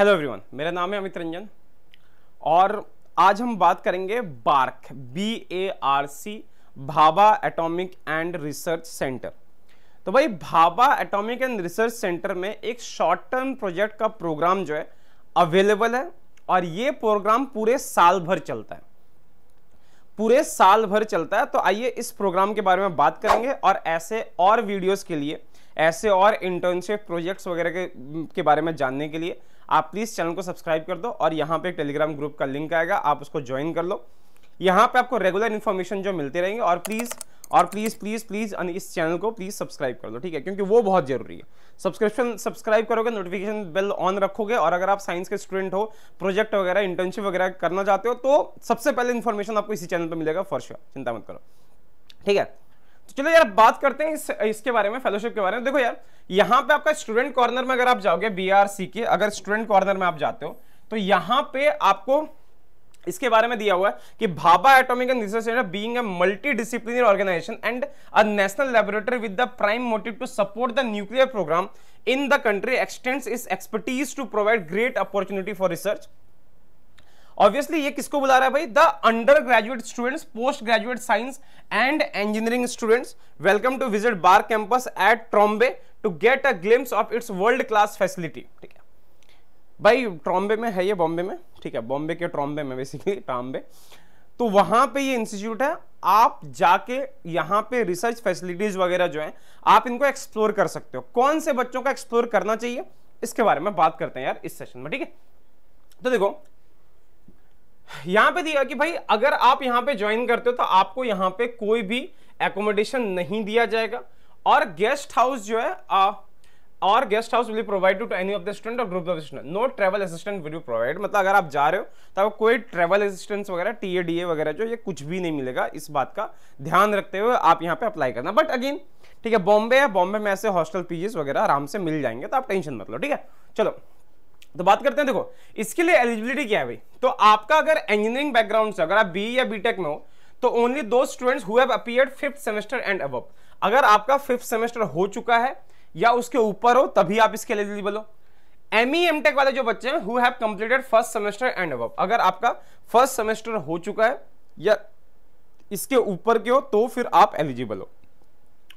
hello everyone मेरा नाम है अमित रंजन और आज हम बात करेंगे BARC B A R C Bhabha atomic and research centre तो भाई Bhabha atomic and research centre में एक शॉर्ट टर्म प्रोजेक्ट का प्रोग्राम जो है अवेलेबल है और ये प्रोग्राम पूरे साल भर चलता है पूरे साल भर चलता है तो आइए इस प्रोग्राम के बारे में बात करेंगे और ऐसे और वीडियोज़ के लिए ऐसे और इंटर्नशिप प्रोजेक्ट्स वगैरह के, के बारे में जानने के लिए आप प्लीज़ चैनल को सब्सक्राइब कर दो और यहाँ पे एक टेलीग्राम ग्रुप का लिंक आएगा आप उसको ज्वाइन कर लो यहाँ पे आपको रेगुलर इन्फॉर्मेशन जो मिलते रहेंगे और प्लीज़ और प्लीज़ प्लीज़ प्लीज़ इस चैनल को प्लीज़ सब्सक्राइब कर लो ठीक है क्योंकि वो बहुत ज़रूरी है सब्सक्रिप्शन सब्सक्राइब करोगे नोटिफिकेशन बेल ऑन रखोगे और अगर आप साइंस के स्टूडेंट हो प्रोजेक्ट वगैरह इंटर्नशिप वगैरह करना चाहते हो तो सबसे पहले इन्फॉर्मेशन आपको इसी चैनल पर मिलेगा फॉर श्योर चिंता मत करो ठीक है तो चलो यार बात करते हैं इस इसके बारे में फेलोशिप के बारे में देखो यार यहाँ पे आपका स्टूडेंट कॉर्नर में अगर आप जाओगे सी के अगर स्टूडेंट कॉर्नर में आप जाते हो तो यहाँ पे आपको इसके बारे में दिया हुआ है कि Bhabha atomic and research centre being a multidisciplinary organisation and a national laboratory with the prime motive to support the nuclear programme in the country extends its expertise to provide great opportunity for research obviously ये किसको बुला रहा है भाई the undergraduate students postgraduate science and engineering students welcome to visit BARC campus at Trombay to get a glimpse of its world class facility ठीक है भाई ट्रॉम्बे में है ये बॉम्बे में ठीक है बॉम्बे के ट्रॉम्बे में बेसिकली ट्रॉम्बे तो वहां पे ये इंस्टीट्यूट है आप जाके यहां पे रिसर्च फैसिलिटीज वगैरह जो है आप इनको एक्सप्लोर कर सकते हो कौन से बच्चों का एक्सप्लोर करना चाहिए इसके बारे में बात करते हैं यार इस सेशन में ठीक है तो देखो यहां पे दिया कि भाई अगर आप यहां पे ज्वाइन करते हो तो आपको यहां पे कोई भी एकोमोडेशन नहीं दिया जाएगा और गेस्ट हाउस जो है आ, और guest house will provide to any of the student और group of student no travel assistant will provide मतलब अगर आप जा रहे हो तो आपको कोई ट्रेवल असिस्टेंस वगैरह टी ए डी ए वगैरह जो ये कुछ भी नहीं मिलेगा इस बात का ध्यान रखते हुए आप यहाँ पे अप्लाई करना बट अगेन ठीक है बॉम्बे है बॉम्बे में ऐसे हॉस्टल पीजीज वगैरह आराम से मिल जाएंगे तो आप टेंशन मत लो ठीक है चलो तो बात करते हैं देखो इसके लिए एलिजिबिलिटी क्या है भाई तो आपका अगर इंजीनियरिंग बैकग्राउंड से अगर आप बी e या बीटेक में हो तो ओनली दो students who have appeared fifth semester and above अगर आपका फिफ्थ सेमेस्टर हो चुका है या उसके ऊपर हो तभी आप इसके लिए एलिजिबल हो एम ई एम टेक वाले जो बच्चे हैं who have completed first semester and above अगर आपका फर्स्ट सेमेस्टर हो चुका है या इसके ऊपर के हो तो फिर आप एलिजिबल हो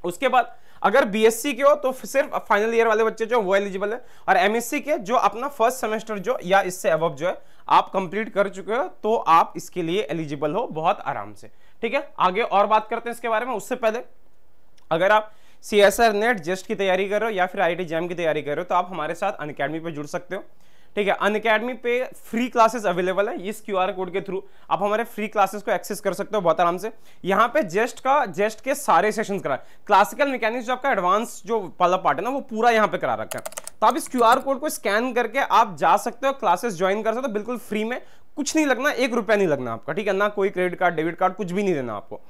उसके बाद अगर बीएससी के हो तो सिर्फ फाइनल ईयर वाले बच्चे जो वो एलिजिबल है और एमएससी के जो अपना फर्स्ट सेमेस्टर जो या इससे अब जो है आप कंप्लीट कर चुके हो तो आप इसके लिए एलिजिबल हो बहुत आराम से ठीक है आगे और बात करते हैं इसके बारे में उससे पहले अगर आप C S R NET just की तैयारी कर रहे हो या फिर आई टी जैम की तैयारी कर रहे हो तो आप हमारे साथ अनकेडमी पर जुड़ सकते हो ठीक है अन अकेडमी पे फ्री क्लासेस अवेलेबल है इस क्यूआर कोड के थ्रू आप हमारे फ्री क्लासेस को एक्सेस कर सकते हो बहुत आराम से यहाँ पे जेस्ट का जेस्ट के सारे सेशन करा क्लासिकल मैकेनिक्स जो आपका एडवांस जो पला पार्ट है ना वो पूरा यहाँ पे करा रखा है तो आप इस क्यूआर कोड को स्कैन करके आप जा सकते हो क्लासेस ज्वाइन कर सकते हो बिल्कुल फ्री में कुछ नहीं लगना एक रुपया नहीं लगना आपका ठीक है ना कोई क्रेडिट कार्ड डेबिट कार्ड कुछ भी नहीं देना आपको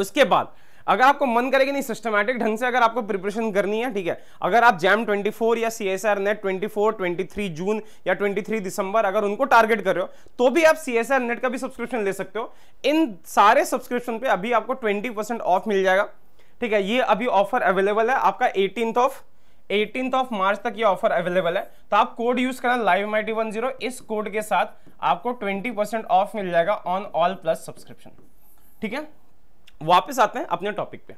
उसके बाद अगर आपको मन करेगा नहीं सिस्टमैटिक ढंग से अगर आपको प्रिपरेशन करनी है ठीक है अगर आप जैम 24 या C S R NET twenty four June या 23 दिसंबर अगर उनको टारगेट कर रहे हो तो भी आप सी एस आर नेट का भी सब्सक्रिप्शन ले सकते हो इन सारे सब्सक्रिप्शन पे अभी आपको ट्वेंटी परसेंट ऑफ मिल जाएगा ठीक है ये अभी ऑफर अवेलेबल है आपका eighteen of eighteen of March तक ये ऑफर अवेलेबल है तो आप कोड यूज करना लाइव माइटी वन जीरो इस कोड के साथ आपको ट्वेंटी परसेंट ऑफ मिल जाएगा ऑन ऑल प्लस सब्सक्रिप्शन ठीक है वापस आते हैं अपने टॉपिक पे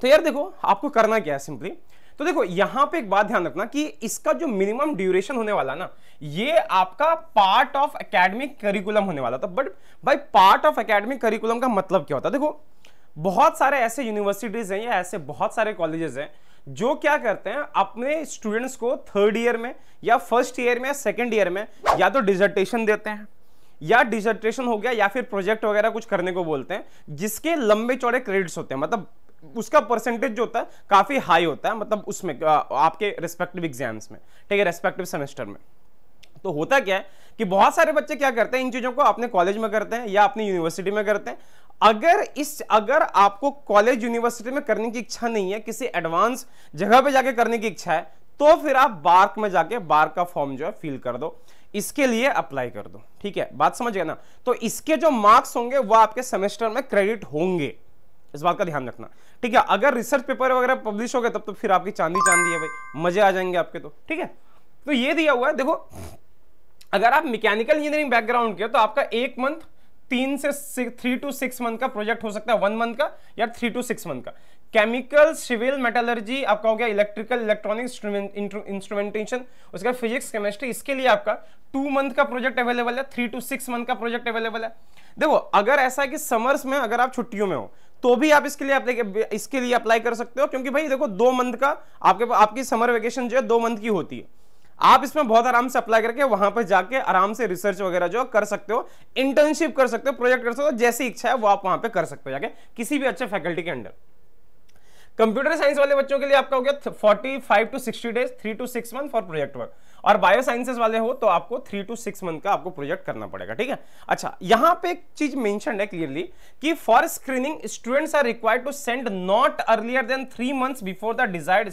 तो यार देखो आपको करना क्या है सिंपली तो देखो यहां पे एक बात ध्यान रखना कि इसका जो मिनिमम ड्यूरेशन होने वाला ना ये आपका पार्ट ऑफ एकेडमिक करिकुलम होने वाला था बट भाई पार्ट ऑफ एकेडमिक करिकुलम का मतलब क्या होता है देखो बहुत सारे ऐसे यूनिवर्सिटीज हैं या ऐसे बहुत सारे कॉलेजेस हैं जो क्या करते हैं अपने स्टूडेंट्स को थर्ड ईयर में या फर्स्ट ईयर में या सेकेंड ईयर में या तो डिजर्टेशन देते हैं या डिसर्टेशन हो गया या फिर प्रोजेक्ट वगैरह कुछ करने को बोलते हैं जिसके लंबे चौड़े क्रेडिट्स होते हैं मतलब उसका परसेंटेज जो होता है काफ़ी हाई होता है मतलब उसमें आपके रेस्पेक्टिव एग्जाम्स में ठीक है रेस्पेक्टिव सेमेस्टर में तो होता क्या है कि बहुत सारे बच्चे क्या करते हैं इन चीज़ों को अपने कॉलेज में करते हैं या अपनी यूनिवर्सिटी में करते हैं अगर इस अगर आपको कॉलेज यूनिवर्सिटी में करने की इच्छा नहीं है किसी एडवांस जगह पे जाके करने की इच्छा है तो फिर आप बार्क में जाके बार्क का फॉर्म जो है फिल कर दो इसके लिए अप्लाई कर दो ठीक है बात समझ गया ना तो इसके जो मार्क्स होंगे वो आपके सेमेस्टर में क्रेडिट होंगे इस बात का ध्यान रखना ठीक है अगर रिसर्च पेपर वगैरह पब्लिश हो गए तब तो फिर आपकी चांदी चांदी है भाई मजे आ जाएंगे आपके तो ठीक है तो ये दिया हुआ है देखो अगर आप मैकेनिकल इंजीनियरिंग बैकग्राउंड के तो आपका एक मंथ तीन से थ्री टू सिक्स मंथ का प्रोजेक्ट हो सकता है वन मंथ का या थ्री टू सिक्स मंथ का केमिकल सिविल मेटलर्जी आपका हो गया इलेक्ट्रिकल इलेक्ट्रॉनिक इंस्ट्रूमेंटेशन उसके बाद फिजिक्स केमिस्ट्री इसके लिए आपका टू मंथ का प्रोजेक्ट अवेलेबल है थ्री टू सिक्स मंथ का प्रोजेक्ट अवेलेबल है देखो अगर ऐसा है कि समर्स में अगर आप छुट्टियों में हो तो भी आप इसके लिए इसके लिए अप्लाई कर सकते हो क्योंकि भाई देखो दो मंथ का आपके आपकी समर वेकेशन जो है दो मंथ की होती है आप इसमें बहुत आराम से अप्लाई करके वहां पर जाके आराम से रिसर्च वगैरह जो कर सकते हो इंटर्नशिप कर सकते हो प्रोजेक्ट कर सकते हो जैसी इच्छा है वो आप वहां पे कर सकते हो जाके किसी भी अच्छे फैकल्टी के अंडर कंप्यूटर साइंस वाले बच्चों के लिए आपका हो गया forty five to sixty days three to six month for project work और बायो साइंसेज वाले हो तो आपको थ्री टू सिक्स मंथ का आपको प्रोजेक्ट करना पड़ेगा ठीक है अच्छा यहाँ पे एक चीज मेंशन है क्लियरली कि for screening students are required to send not earlier than three month before the desired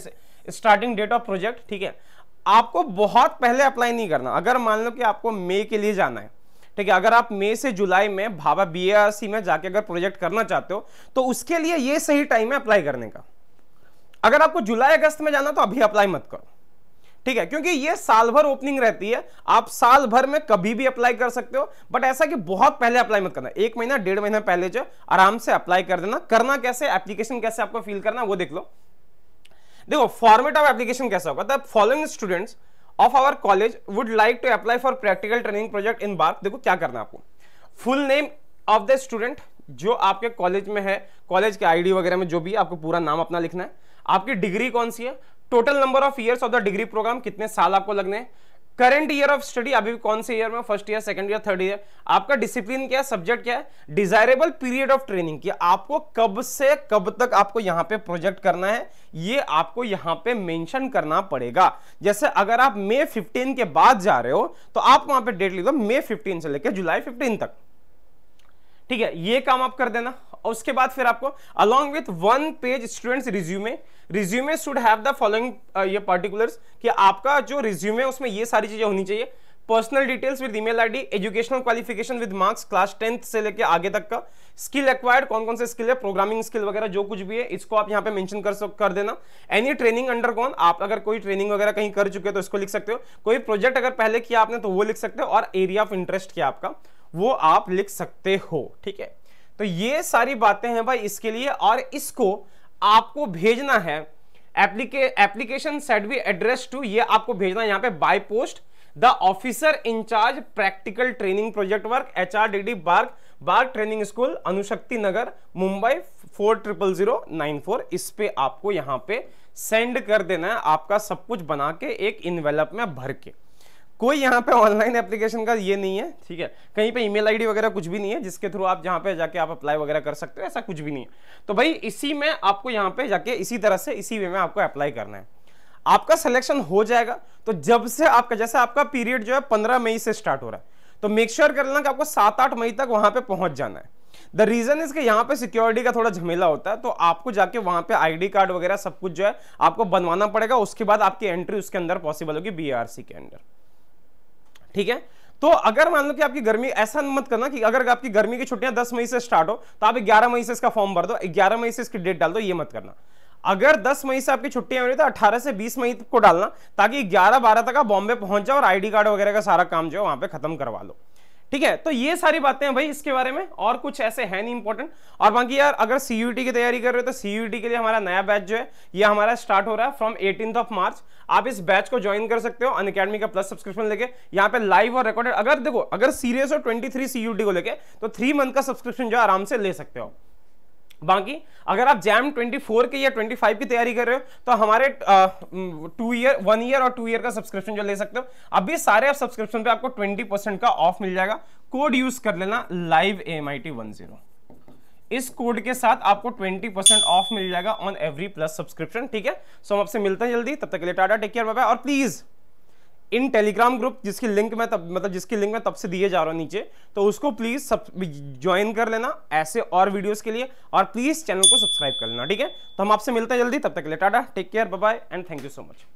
starting date of project ठीक है आपको बहुत पहले अप्लाई नहीं करना अगर मान लो कि आपको मे के लिए जाना है ठीक है अगर आप मई से जुलाई में भाभा बी में जाके अगर प्रोजेक्ट करना चाहते हो तो उसके लिए ये सही टाइम है अप्लाई करने का अगर आपको जुलाई अगस्त में जाना तो अभी अप्लाई मत करो ठीक है क्योंकि ये साल भर ओपनिंग रहती है आप साल भर में कभी भी अप्लाई कर सकते हो बट ऐसा कि बहुत पहले अप्लाई मत करना एक महीना डेढ़ महीना पहले जो आराम से अप्लाई कर देना करना कैसे एप्लीकेशन कैसे आपको फिल करना वो देख लो देखो फॉर्मेट ऑफ एप्लीकेशन कैसा होगा the following students of our college would like to apply for practical training project in BARC देखो क्या करना आपको full name of the student जो आपके कॉलेज में है कॉलेज के आईडी वगैरह में जो भी आपको पूरा नाम अपना लिखना है आपकी डिग्री कौन सी है total number of years of the degree programme कितने साल आपको लगने हैं करंट ईयर ऑफ स्टडी अभी कौन से ईयर में first year second year third year आपका डिसिप्लिन क्या है सब्जेक्ट क्या है डिजायरेबल पीरियड ऑफ ट्रेनिंग की आपको कब से कब तक आपको यहां पे प्रोजेक्ट करना है ये आपको यहां पे मेंशन करना पड़ेगा जैसे अगर आप मे 15 के बाद जा रहे हो तो आप वहां पे डेट लिख दो मे 15 से लेकर जुलाई 15 तक ठीक है ये काम आप कर देना और उसके बाद फिर आपको along with one page students resume resume should have the following ये पर्टिकुलर्स कि आपका जो रिज्यूमे उसमें ये सारी चीज़ें होनी चाहिए personal details with email ID educational qualification with marks class tenth से लेकर आगे तक का स्किल एक्वायर्ड कौन कौन से स्किल है प्रोग्रामिंग स्किल वगैरह जो कुछ भी है इसको आप यहाँ पे मेंशन कर सक कर देना एनी ट्रेनिंग अंडर कौन आप अगर कोई ट्रेनिंग वगैरह कहीं कर चुके हो तो इसको लिख सकते हो कोई प्रोजेक्ट अगर पहले किया आपने तो वो लिख सकते हो और एरिया ऑफ इंटरेस्ट क्या आपका वो आप लिख सकते हो ठीक है तो ये सारी बातें हैं भाई इसके लिए और इसको आपको भेजना है application set be address to ये आपको भेजना है यहाँ पे by post the officer in charge practical training project work H R D D BARC BARC training school Anushakti Nagar Mumbai four triple zero nine four इस पे आपको यहाँ पे सेंड कर देना है आपका सब कुछ बना के एक इनवेलप में भर के कोई यहाँ पे ऑनलाइन एप्लीकेशन का ये नहीं है ठीक है कहीं पे ईमेल आईडी वगैरह कुछ भी नहीं है जिसके थ्रू आप जहाँ पे जाके आप अप्लाई वगैरह कर सकते हो ऐसा कुछ भी नहीं है तो भाई इसी में आपको यहाँ पे जाके इसी तरह से इसी वे में आपको अप्लाई करना है आपका सिलेक्शन हो जाएगा तो जब से आपका जैसे आपका पीरियड जो है पंद्रह मई से स्टार्ट हो रहा है तो मेक श्योर कर लेना कि आपको सात आठ मई तक वहां पर पहुंच जाना है द रीजन इज कि यहाँ पे सिक्योरिटी का थोड़ा झमेला होता है तो आपको जाके वहां पे आईडी कार्ड वगैरह सब कुछ जो है आपको बनवाना पड़ेगा उसके बाद आपकी एंट्री उसके अंदर पॉसिबल होगी सी के अंदर ठीक है तो अगर मान लो कि आपकी गर्मी ऐसा मत करना कि अगर आपकी गर्मी की छुट्टियां 10 मई से स्टार्ट हो तो आप 11 मई से इसका फॉर्म भर दो 11 मई से इसकी डेट डाल दो ये मत करना अगर 10 मई से आपकी छुट्टियां हो रही तो 18 से 20 मई को डालना ताकि 11 12 तक आप बॉम्बे पहुंच जाओ और आईडी कार्ड वगैरह का सारा काम जो है वहां पे खत्म करवा लो ठीक है तो ये सारी बातें हैं भाई इसके बारे में और कुछ ऐसे है नहीं इंपॉर्टेंट और बाकी यार अगर सीयूटी की तैयारी कर रहे हो तो सीयूटी के लिए हमारा नया बैच जो है ये हमारा स्टार्ट हो रहा है फ्रॉम एटीन ऑफ मार्च आप इस बैच को ज्वाइन कर सकते हो अन का प्लस सब्सक्रिप्शन लेके यहाँ पे लाइव और रिकॉर्डेड अगर देखो अगर सीरियस हो ट्वेंटी थ्री को लेके तो थ्री मंथ का सब्सक्रिप्शन जो आराम से ले सकते हो बाकी अगर आप जैम 24 के या 25 की तैयारी कर रहे हो तो हमारे टू ईयर वन ईयर और टू ईयर का सब्सक्रिप्शन जो ले सकते हो अभी सारे आप सब्सक्रिप्शन पे आपको 20 परसेंट का ऑफ मिल जाएगा कोड यूज कर लेना live A M I T one zero इस कोड के साथ आपको 20 परसेंट ऑफ मिल जाएगा ऑन एवरी प्लस सब्सक्रिप्शन ठीक है सो हम आपसे मिलते हैं जल्दी तब तक के लिए टाटा टेक केयर बाय और प्लीज़ इन टेलीग्राम ग्रुप जिसकी लिंक में तब मतलब जिसकी लिंक में तब से दिए जा रहा हूँ नीचे तो उसको प्लीज़ सब ज्वाइन कर लेना ऐसे और वीडियोस के लिए और प्लीज़ चैनल को सब्सक्राइब कर लेना ठीक है तो हम आपसे मिलते हैं जल्दी तब तक के लिए tata take care bye and thank you so much